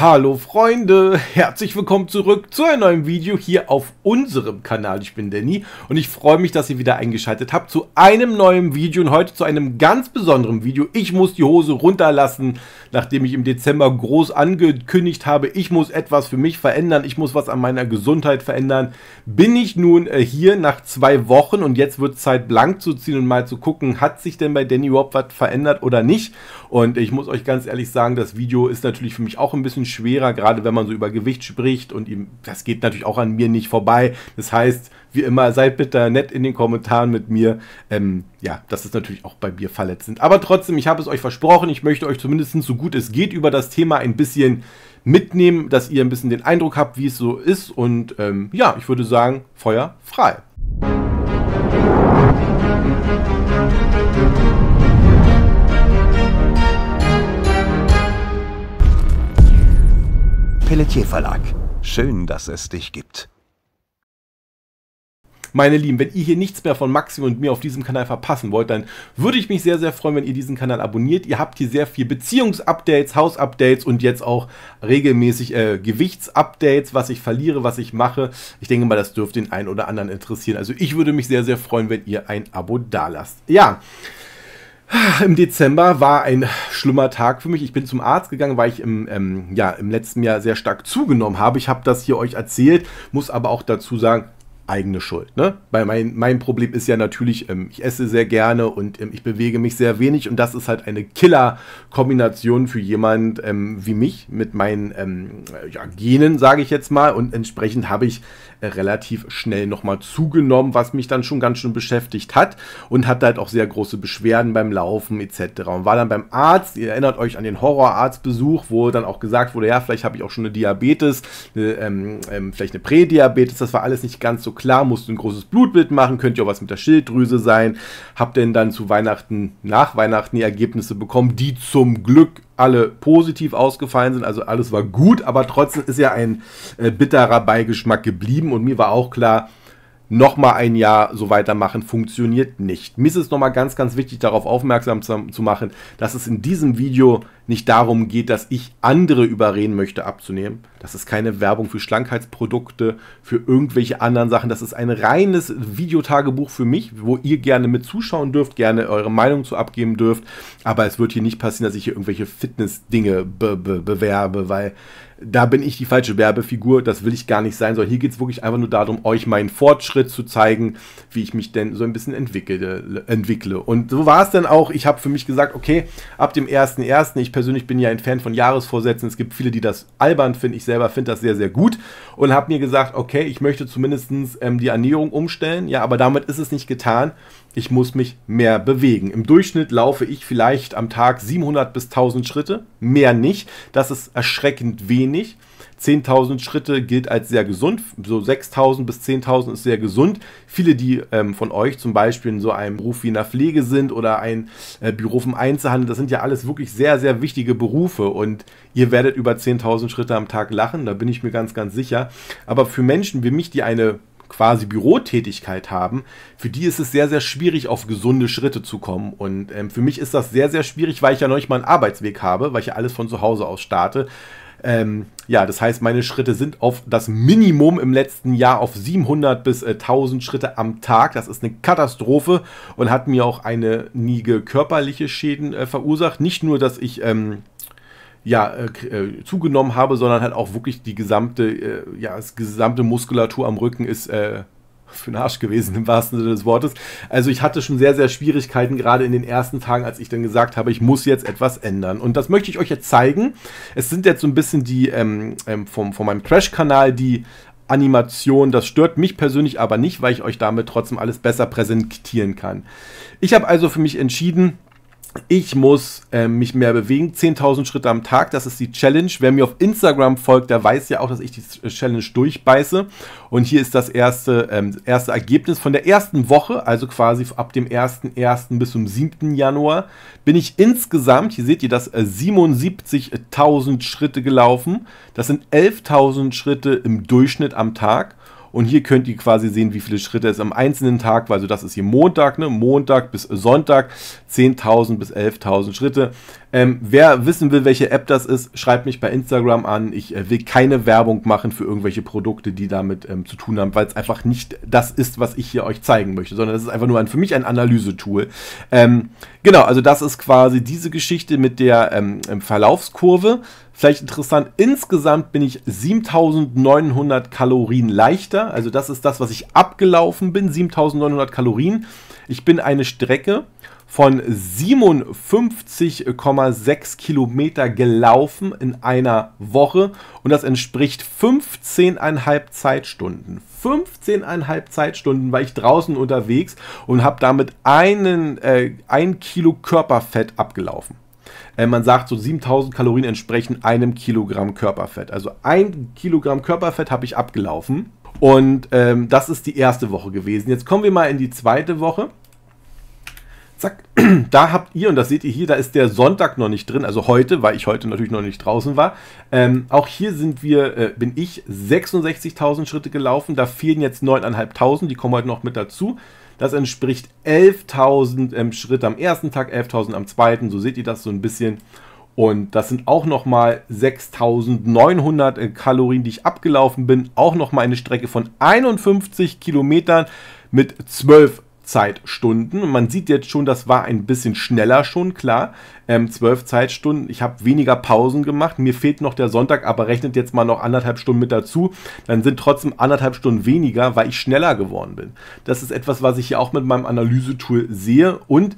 Hallo Freunde, herzlich willkommen zurück zu einem neuen Video hier auf unserem Kanal. Ich bin Danny und ich freue mich, dass ihr wieder eingeschaltet habt zu einem neuen Video und heute zu einem ganz besonderen Video. Ich muss die Hose runterlassen, nachdem ich im Dezember groß angekündigt habe, ich muss etwas für mich verändern, ich muss was an meiner Gesundheit verändern. Bin ich nun äh, hier nach zwei Wochen und jetzt wird Zeit blank zu ziehen und mal zu gucken, hat sich denn bei Danny überhaupt was verändert oder nicht? Und ich muss euch ganz ehrlich sagen, das Video ist natürlich für mich auch ein bisschen schwerer, gerade wenn man so über Gewicht spricht und ihm, das geht natürlich auch an mir nicht vorbei. Das heißt, wie immer, seid bitte nett in den Kommentaren mit mir. Ähm, ja, das ist natürlich auch bei mir verletzend. Aber trotzdem, ich habe es euch versprochen, ich möchte euch zumindest so gut es geht über das Thema ein bisschen mitnehmen, dass ihr ein bisschen den Eindruck habt, wie es so ist. Und ähm, ja, ich würde sagen, Feuer frei. Pelletier Verlag. Schön, dass es dich gibt. Meine Lieben, wenn ihr hier nichts mehr von Maxim und mir auf diesem Kanal verpassen wollt, dann würde ich mich sehr, sehr freuen, wenn ihr diesen Kanal abonniert. Ihr habt hier sehr viel Beziehungsupdates, Hausupdates und jetzt auch regelmäßig äh, Gewichtsupdates, was ich verliere, was ich mache. Ich denke mal, das dürfte den einen oder anderen interessieren. Also ich würde mich sehr, sehr freuen, wenn ihr ein Abo dalasst. Ja, im Dezember war ein schlimmer Tag für mich. Ich bin zum Arzt gegangen, weil ich im, ähm, ja, im letzten Jahr sehr stark zugenommen habe. Ich habe das hier euch erzählt, muss aber auch dazu sagen, eigene Schuld. Ne? Weil mein, mein Problem ist ja natürlich, ähm, ich esse sehr gerne und ähm, ich bewege mich sehr wenig und das ist halt eine Killer-Kombination für jemand ähm, wie mich mit meinen ähm, ja, Genen, sage ich jetzt mal. Und entsprechend habe ich relativ schnell nochmal zugenommen, was mich dann schon ganz schön beschäftigt hat und hatte halt auch sehr große Beschwerden beim Laufen etc. Und war dann beim Arzt, ihr erinnert euch an den Horrorarztbesuch, wo dann auch gesagt wurde, ja, vielleicht habe ich auch schon eine Diabetes, eine, ähm, ähm, vielleicht eine Prädiabetes, das war alles nicht ganz so klar, musste ein großes Blutbild machen, könnte ja auch was mit der Schilddrüse sein, habe denn dann zu Weihnachten, nach Weihnachten die Ergebnisse bekommen, die zum Glück alle positiv ausgefallen sind, also alles war gut, aber trotzdem ist ja ein äh, bitterer Beigeschmack geblieben und mir war auch klar, nochmal ein Jahr so weitermachen funktioniert nicht. Mir ist es nochmal ganz, ganz wichtig, darauf aufmerksam zu, zu machen, dass es in diesem Video nicht darum geht, dass ich andere überreden möchte, abzunehmen. Das ist keine Werbung für Schlankheitsprodukte, für irgendwelche anderen Sachen. Das ist ein reines Videotagebuch für mich, wo ihr gerne mit zuschauen dürft, gerne eure Meinung zu abgeben dürft. Aber es wird hier nicht passieren, dass ich hier irgendwelche Fitness-Dinge be be bewerbe, weil da bin ich die falsche Werbefigur, das will ich gar nicht sein, sondern hier geht es wirklich einfach nur darum, euch meinen Fortschritt zu zeigen, wie ich mich denn so ein bisschen entwickle. entwickle. Und so war es dann auch. Ich habe für mich gesagt, okay, ab dem 1.1., ich persönlich bin ja ein Fan von Jahresvorsätzen. Es gibt viele, die das albern finden. Ich selber finde das sehr, sehr gut und habe mir gesagt, okay, ich möchte zumindest ähm, die Ernährung umstellen. Ja, aber damit ist es nicht getan ich muss mich mehr bewegen. Im Durchschnitt laufe ich vielleicht am Tag 700 bis 1000 Schritte, mehr nicht. Das ist erschreckend wenig. 10.000 Schritte gilt als sehr gesund, so 6.000 bis 10.000 ist sehr gesund. Viele, die ähm, von euch zum Beispiel in so einem Beruf wie in der Pflege sind oder ein äh, Beruf im Einzelhandel, das sind ja alles wirklich sehr, sehr wichtige Berufe und ihr werdet über 10.000 Schritte am Tag lachen, da bin ich mir ganz, ganz sicher. Aber für Menschen wie mich, die eine quasi Bürotätigkeit haben, für die ist es sehr, sehr schwierig, auf gesunde Schritte zu kommen. Und ähm, für mich ist das sehr, sehr schwierig, weil ich ja neulich mal einen Arbeitsweg habe, weil ich ja alles von zu Hause aus starte. Ähm, ja, das heißt, meine Schritte sind auf das Minimum im letzten Jahr auf 700 bis äh, 1000 Schritte am Tag. Das ist eine Katastrophe und hat mir auch eine einige körperliche Schäden äh, verursacht. Nicht nur, dass ich ähm, ja, äh, äh, zugenommen habe, sondern halt auch wirklich die gesamte, äh, ja, das gesamte Muskulatur am Rücken ist äh, für den Arsch gewesen, im wahrsten Sinne des Wortes. Also ich hatte schon sehr, sehr Schwierigkeiten, gerade in den ersten Tagen, als ich dann gesagt habe, ich muss jetzt etwas ändern. Und das möchte ich euch jetzt zeigen. Es sind jetzt so ein bisschen die ähm, ähm, vom, von meinem Crash-Kanal, die Animation. Das stört mich persönlich aber nicht, weil ich euch damit trotzdem alles besser präsentieren kann. Ich habe also für mich entschieden, ich muss äh, mich mehr bewegen, 10.000 Schritte am Tag, das ist die Challenge. Wer mir auf Instagram folgt, der weiß ja auch, dass ich die äh, Challenge durchbeiße. Und hier ist das erste, ähm, erste Ergebnis von der ersten Woche, also quasi ab dem 1.1. bis zum 7. Januar, bin ich insgesamt, hier seht ihr das, äh, 77.000 Schritte gelaufen. Das sind 11.000 Schritte im Durchschnitt am Tag. Und hier könnt ihr quasi sehen, wie viele Schritte es am einzelnen Tag war. Also das ist hier Montag, ne? Montag bis Sonntag 10.000 bis 11.000 Schritte. Ähm, wer wissen will, welche App das ist, schreibt mich bei Instagram an. Ich äh, will keine Werbung machen für irgendwelche Produkte, die damit ähm, zu tun haben, weil es einfach nicht das ist, was ich hier euch zeigen möchte, sondern das ist einfach nur ein, für mich ein Analysetool. Ähm, genau, also das ist quasi diese Geschichte mit der ähm, ähm, Verlaufskurve. Vielleicht interessant, insgesamt bin ich 7900 Kalorien leichter. Also das ist das, was ich abgelaufen bin, 7900 Kalorien. Ich bin eine Strecke von 57,6 Kilometer gelaufen in einer Woche und das entspricht 15,5 Zeitstunden. 15,5 Zeitstunden war ich draußen unterwegs und habe damit einen, äh, ein Kilo Körperfett abgelaufen. Äh, man sagt, so 7000 Kalorien entsprechen einem Kilogramm Körperfett. Also ein Kilogramm Körperfett habe ich abgelaufen. Und ähm, das ist die erste Woche gewesen. Jetzt kommen wir mal in die zweite Woche. Zack, da habt ihr, und das seht ihr hier, da ist der Sonntag noch nicht drin, also heute, weil ich heute natürlich noch nicht draußen war. Ähm, auch hier sind wir, äh, bin ich 66.000 Schritte gelaufen, da fehlen jetzt 9.500, die kommen heute noch mit dazu. Das entspricht 11.000 ähm, Schritte am ersten Tag, 11.000 am zweiten. So seht ihr das so ein bisschen. Und das sind auch nochmal 6.900 äh, Kalorien, die ich abgelaufen bin. Auch nochmal eine Strecke von 51 Kilometern mit 12 Zeitstunden. man sieht jetzt schon, das war ein bisschen schneller schon, klar. Ähm, zwölf Zeitstunden. Ich habe weniger Pausen gemacht. Mir fehlt noch der Sonntag, aber rechnet jetzt mal noch anderthalb Stunden mit dazu. Dann sind trotzdem anderthalb Stunden weniger, weil ich schneller geworden bin. Das ist etwas, was ich hier auch mit meinem Analysetool sehe. Und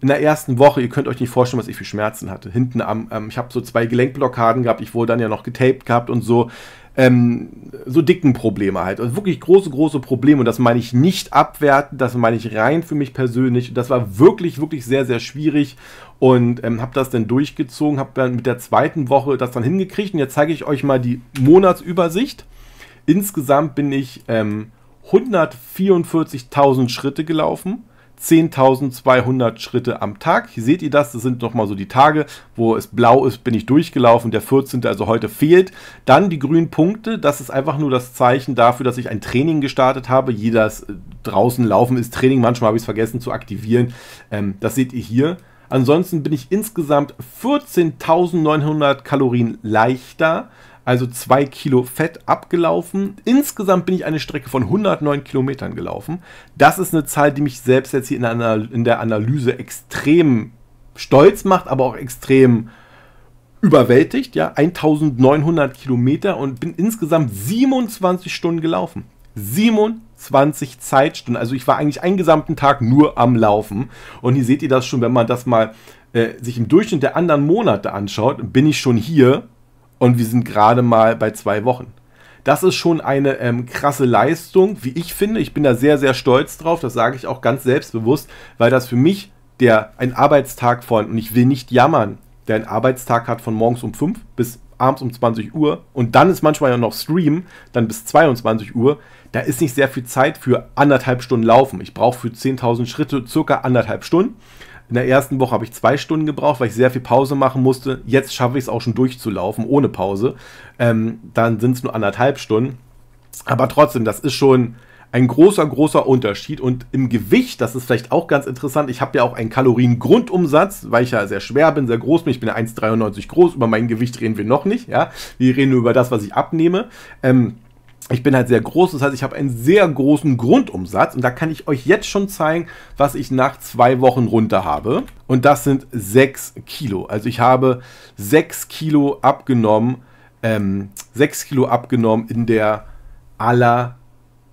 in der ersten Woche, ihr könnt euch nicht vorstellen, was ich für Schmerzen hatte. Hinten am, ähm, ich habe so zwei Gelenkblockaden gehabt, ich wurde dann ja noch getaped gehabt und so ähm, so dicken Probleme halt. Also wirklich große, große Probleme. Und das meine ich nicht abwerten, das meine ich rein für mich persönlich. Und das war wirklich, wirklich sehr, sehr schwierig. Und ähm, habe das dann durchgezogen, habe dann mit der zweiten Woche das dann hingekriegt. Und jetzt zeige ich euch mal die Monatsübersicht. Insgesamt bin ich ähm, 144.000 Schritte gelaufen. 10.200 Schritte am Tag. Hier seht ihr das, das sind nochmal so die Tage, wo es blau ist, bin ich durchgelaufen, der 14. also heute fehlt. Dann die grünen Punkte, das ist einfach nur das Zeichen dafür, dass ich ein Training gestartet habe. Jedes äh, draußen laufen ist Training, manchmal habe ich es vergessen zu aktivieren. Ähm, das seht ihr hier. Ansonsten bin ich insgesamt 14.900 Kalorien leichter also 2 Kilo Fett abgelaufen. Insgesamt bin ich eine Strecke von 109 Kilometern gelaufen. Das ist eine Zahl, die mich selbst jetzt hier in, einer, in der Analyse extrem stolz macht, aber auch extrem überwältigt. Ja, 1900 Kilometer und bin insgesamt 27 Stunden gelaufen. 27 Zeitstunden. Also ich war eigentlich einen gesamten Tag nur am Laufen. Und hier seht ihr das schon, wenn man das mal äh, sich im Durchschnitt der anderen Monate anschaut, bin ich schon hier und wir sind gerade mal bei zwei Wochen. Das ist schon eine ähm, krasse Leistung, wie ich finde. Ich bin da sehr, sehr stolz drauf. Das sage ich auch ganz selbstbewusst, weil das für mich der ein Arbeitstag von, und ich will nicht jammern, der einen Arbeitstag hat von morgens um 5 bis abends um 20 Uhr und dann ist manchmal ja noch Stream, dann bis 22 Uhr, da ist nicht sehr viel Zeit für anderthalb Stunden Laufen. Ich brauche für 10.000 Schritte circa anderthalb Stunden. In der ersten Woche habe ich zwei Stunden gebraucht, weil ich sehr viel Pause machen musste. Jetzt schaffe ich es auch schon durchzulaufen, ohne Pause. Ähm, dann sind es nur anderthalb Stunden. Aber trotzdem, das ist schon ein großer, großer Unterschied. Und im Gewicht, das ist vielleicht auch ganz interessant, ich habe ja auch einen Kaloriengrundumsatz, weil ich ja sehr schwer bin, sehr groß bin. Ich bin ja 1,93 groß. Über mein Gewicht reden wir noch nicht. Ja? Wir reden nur über das, was ich abnehme. Ähm, ich bin halt sehr groß, das heißt, ich habe einen sehr großen Grundumsatz und da kann ich euch jetzt schon zeigen, was ich nach zwei Wochen runter habe. Und das sind 6 Kilo. Also ich habe 6 Kilo abgenommen, ähm, 6 Kilo abgenommen in der aller,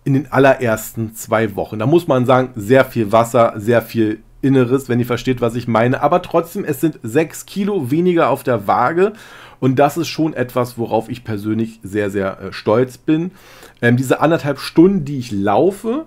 in den allerersten zwei Wochen. Da muss man sagen, sehr viel Wasser, sehr viel Inneres, wenn ihr versteht, was ich meine. Aber trotzdem, es sind 6 Kilo weniger auf der Waage und das ist schon etwas, worauf ich persönlich sehr, sehr äh, stolz bin. Ähm, diese anderthalb Stunden, die ich laufe,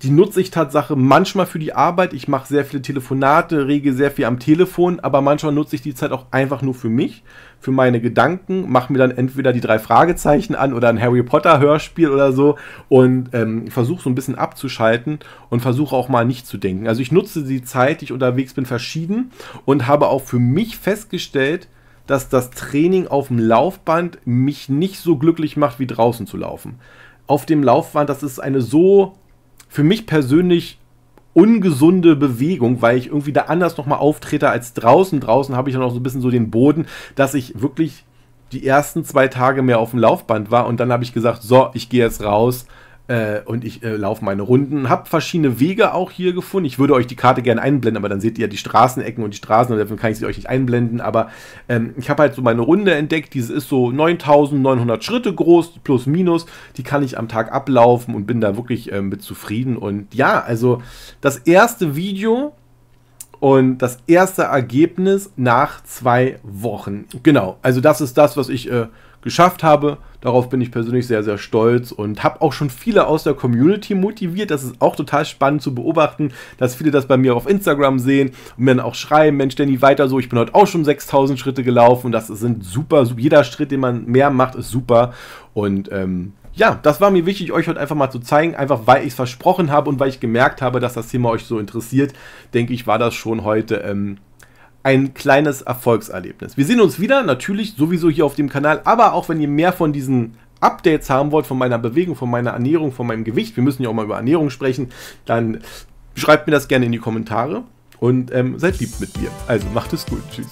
die nutze ich Tatsache manchmal für die Arbeit. Ich mache sehr viele Telefonate, rege sehr viel am Telefon, aber manchmal nutze ich die Zeit auch einfach nur für mich, für meine Gedanken, mache mir dann entweder die drei Fragezeichen an oder ein Harry Potter Hörspiel oder so und ähm, versuche so ein bisschen abzuschalten und versuche auch mal nicht zu denken. Also ich nutze die Zeit, die ich unterwegs bin, verschieden und habe auch für mich festgestellt, dass das Training auf dem Laufband mich nicht so glücklich macht, wie draußen zu laufen. Auf dem Laufband, das ist eine so für mich persönlich ungesunde Bewegung, weil ich irgendwie da anders nochmal auftrete als draußen. Draußen habe ich ja noch so ein bisschen so den Boden, dass ich wirklich die ersten zwei Tage mehr auf dem Laufband war und dann habe ich gesagt, so, ich gehe jetzt raus, äh, und ich äh, laufe meine Runden, Hab verschiedene Wege auch hier gefunden. Ich würde euch die Karte gerne einblenden, aber dann seht ihr ja die Straßenecken und die Straßen, und davon kann ich sie euch nicht einblenden. Aber ähm, ich habe halt so meine Runde entdeckt, diese ist so 9900 Schritte groß, plus minus. Die kann ich am Tag ablaufen und bin da wirklich ähm, mit zufrieden. Und ja, also das erste Video, und das erste Ergebnis nach zwei Wochen. Genau, also das ist das, was ich äh, geschafft habe. Darauf bin ich persönlich sehr, sehr stolz und habe auch schon viele aus der Community motiviert. Das ist auch total spannend zu beobachten, dass viele das bei mir auf Instagram sehen und mir dann auch schreiben, Mensch, Danny, weiter so. Ich bin heute auch schon 6000 Schritte gelaufen und das sind super, jeder Schritt, den man mehr macht, ist super. Und ähm, ja, das war mir wichtig, euch heute einfach mal zu zeigen, einfach weil ich es versprochen habe und weil ich gemerkt habe, dass das Thema euch so interessiert, denke ich, war das schon heute ähm, ein kleines Erfolgserlebnis. Wir sehen uns wieder, natürlich sowieso hier auf dem Kanal, aber auch wenn ihr mehr von diesen Updates haben wollt, von meiner Bewegung, von meiner Ernährung, von meinem Gewicht, wir müssen ja auch mal über Ernährung sprechen, dann schreibt mir das gerne in die Kommentare und ähm, seid lieb mit mir. Also macht es gut, tschüss.